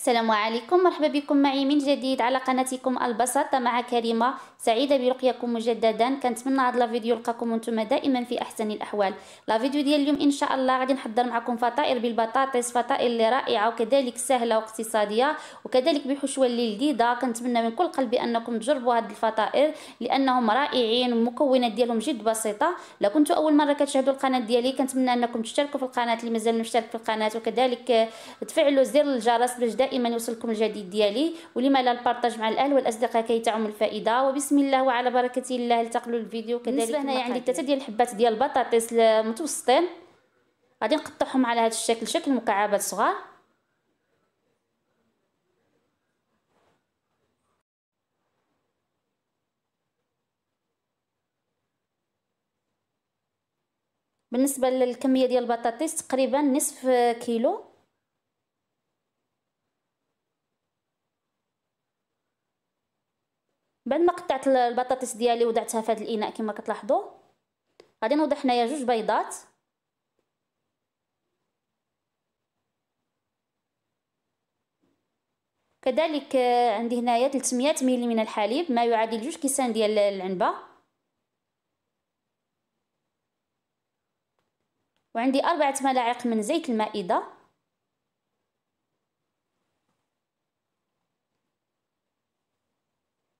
السلام عليكم مرحبا بكم معي من جديد على قناتكم البساطة مع كريمة سعيدة برقيكم مجددا كنتمنى هذا الفيديو يلقاكم وانتم دائما في احسن الاحوال لا فيديو ديال اليوم ان شاء الله غادي نحضر معكم فطائر بالبطاطس فطائر اللي رائعه وكذلك سهله واقتصاديه وكذلك بحشوه اللي لذيذه كنتمنى من كل قلبي انكم تجربوا هاد الفطائر لانهم رائعين والمكونات ديالهم جد بسيطه لا كنتوا اول مره كتشاهدوا القناه ديالي كنتمنى انكم تشتركوا في القناه اللي مازال مشترك في القناه وكذلك تفعلوا زر الجرس باش دائما يوصلكم الجديد ديالي ولما لا البارطاج مع الاهل والاصدقاء كي تعم الفائده وبسم الله وعلى بركه الله التقلوا الفيديو كذلك هنا عندي يعني ثلاثه ديال الحبات ديال البطاطس المتوسطين غادي نقطعهم على هذا الشكل شكل مكعبات صغار بالنسبه للكميه ديال البطاطس تقريبا نصف كيلو بعد ما قطعت البطاطس ديالي وضعتها في هذا الاناء كما كتلاحظوا غادي نوضع حنايا جوج بيضات كذلك آه، عندي هنايا 300 ملي من الحليب ما يعادل جوج كيسان ديال العنبه وعندي أربعة ملاعق من زيت المائده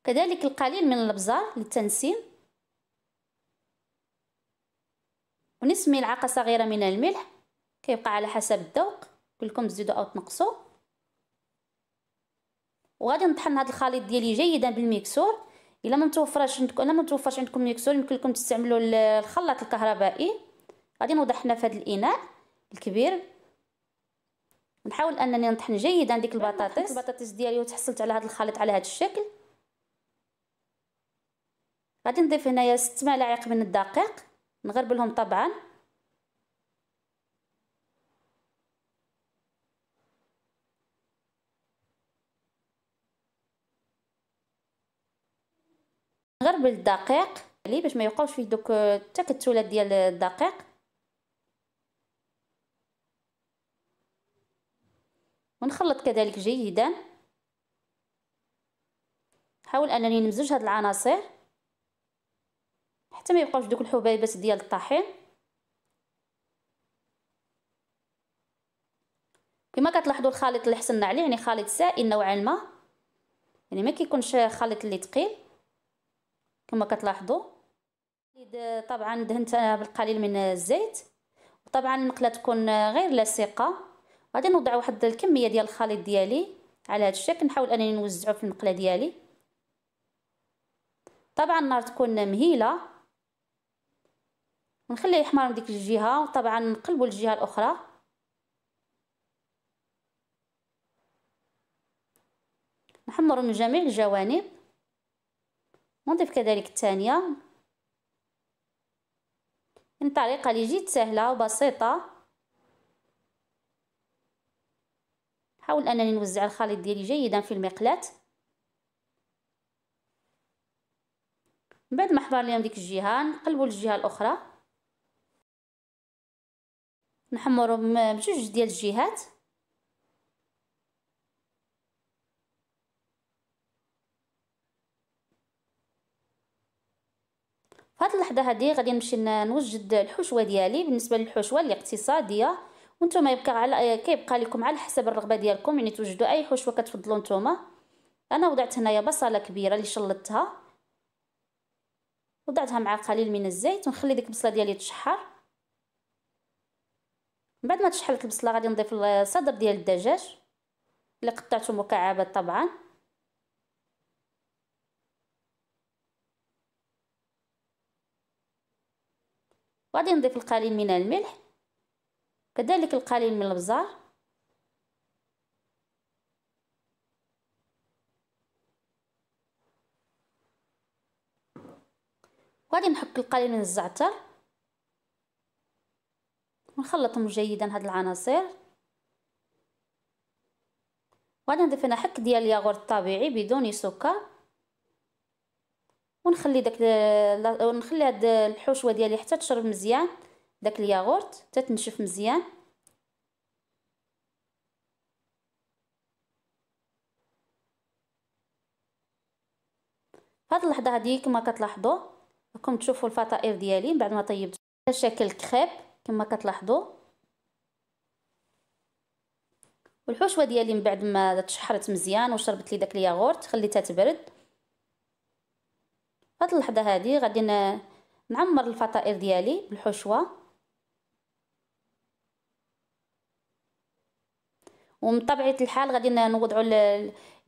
كذلك القليل من الابزار للتنسيم ونصف ملعقه صغيره من الملح كيبقى على حسب الذوق كلكم تزيدوا او تنقصوا وغادي نطحن هذا الخليط ديالي جيدا بالميكسور الا ما متوفرش عندكم الا ما متوفرش عندكم ميكسور يمكن لكم تستعملوا الخلاط الكهربائي غادي نوضع حنا في هذا الاناء الكبير نحاول انني نطحن جيدا ديك البطاطس البطاطس ديالي وتحصلت على هذا الخليط على هذا الشكل غادي نضيف هنايا ست ملاعق من الدقيق نغربلهم طبعا نغرب الدقيق لي باش ما يوقعوش فيه دوك التكتلات ديال الدقيق ونخلط كذلك جيدا نحاول انني نمزج هاد العناصر حتى ما يبقاوش دوك الحبيبات ديال الطحين كما كتلاحظوا الخليط اللي حصلنا عليه يعني خليط سائل نوعا ما يعني ما كيكونش خليط اللي ثقيل كما كتلاحظوا طبعا دهنت انا بالقليل من الزيت وطبعا المقله تكون غير لاصقه غادي نوضع واحد الكميه ديال الخليط ديالي على هذا الشكل نحاول انني نوزعه في المقله ديالي طبعا النار تكون مهيله نخليه يحمر من ديك الجهه وطبعا نقلبوا للجهه الاخرى نحمر من جميع الجوانب ونضيف كذلك الثانيه من طريقه اللي جد سهله وبسيطه حاول انني نوزع الخليط ديالي جيدا في المقلاه من بعد ما حضر ليهم ديك الجهه نقلبوا للجهه الاخرى نحمرو بجوج ديال الجهات فهاد اللحظه هادي غادي نمشي نوجد الحشوه ديالي بالنسبه للحشوه الاقتصاديه وانتم يبقى على كيبقى لكم على حسب الرغبه ديالكم يعني توجدوا اي حشوه كتفضلوا نتوما انا وضعت هنايا بصله كبيره اللي شلطتها وضعتها مع قليل من الزيت ونخلي ديك البصله ديالي تشحر بعد ما تشحلت البصله غادي نضيف الصدر ديال الدجاج اللي قطعته مكعبات طبعا غادي نضيف القليل من الملح كذلك القليل من البزار وغادي نحك القليل من الزعتر ونخلطهم جيدا هاد العناصر وغادي نضيف هنا حك ديال الياغورت الطبيعي بدون سكر ونخلي داك ونخلي هاد الحشوه ديالي حتى تشرب مزيان داك الياغورت حتى تنشف مزيان فهاد اللحظه هادي كما كتلاحظوا راكم تشوفوا الفطائر ديالي من بعد ما طيبت على شكل كريب كما كتلاحظوا والحشوه ديالي من بعد ما تشحرت مزيان وشربت لي داك الياغورت خليتها تبرد هاد اللحظه هادي غادي نعمر الفطائر ديالي بالحشوه ومن طبيعه الحال غادي نوضعوا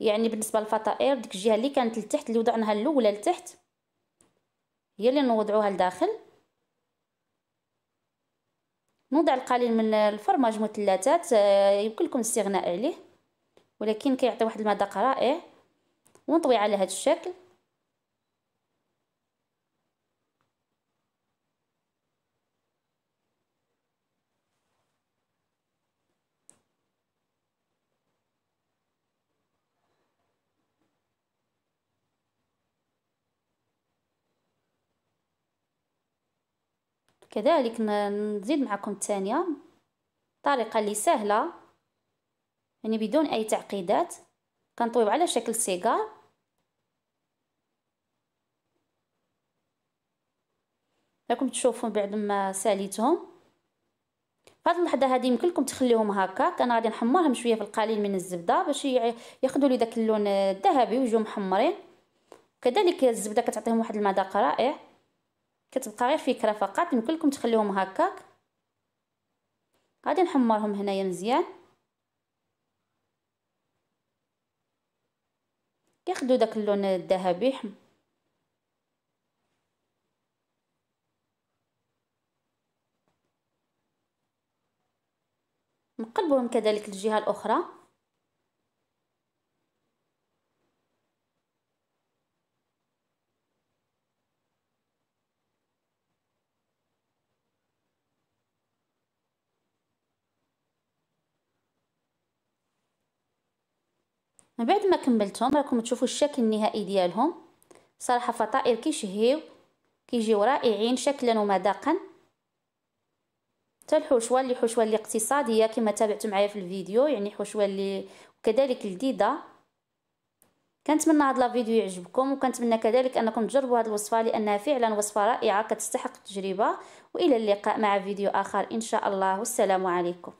يعني بالنسبه للفطائر ديك الجهه اللي كانت لتحت اللي وضعناها الاولى لتحت هي اللي نوضعوها لداخل نوضع القليل من الفرماج مثلثات آه، يمكن لكم الاستغناء عليه ولكن كيعطي واحد المذاق رائع ونطوي على هذا الشكل كذلك نزيد معكم الثانيه طريقه اللي سهله يعني بدون اي تعقيدات كنطويو على شكل سيجار راكم تشوفوا بعد ما ساليتهم فهاد اللحظه هذه يمكن لكم تخليهم هكا انا غادي نحمرهم شويه في القليل من الزبده باش ياخذوا لي داك اللون الذهبي ويجيو محمرين كذلك الزبده كتعطيهم واحد المذاق رائع كتبقى غير فكره فقط يمكن لكم تخليهم هكاك غادي نحمرهم هنايا مزيان كياخذوا داك اللون الذهبي نقلبهم كذلك الجهه الاخرى من بعد ما كملتهم راكم تشوفوا الشكل النهائي ديالهم صراحه فطائر كيشهيو كيجيو رائعين شكلا ومذاقا حتى الحشوه اللي حشوه اللي اقتصاديه كما تابعتوا معايا في الفيديو يعني حشوه اللي وكذلك لذيذه كنتمنى لا فيديو يعجبكم وكنتمنى كذلك انكم تجربوا هاد الوصفه لانها فعلا وصفه رائعه كتستحق التجربه والى اللقاء مع فيديو اخر ان شاء الله والسلام عليكم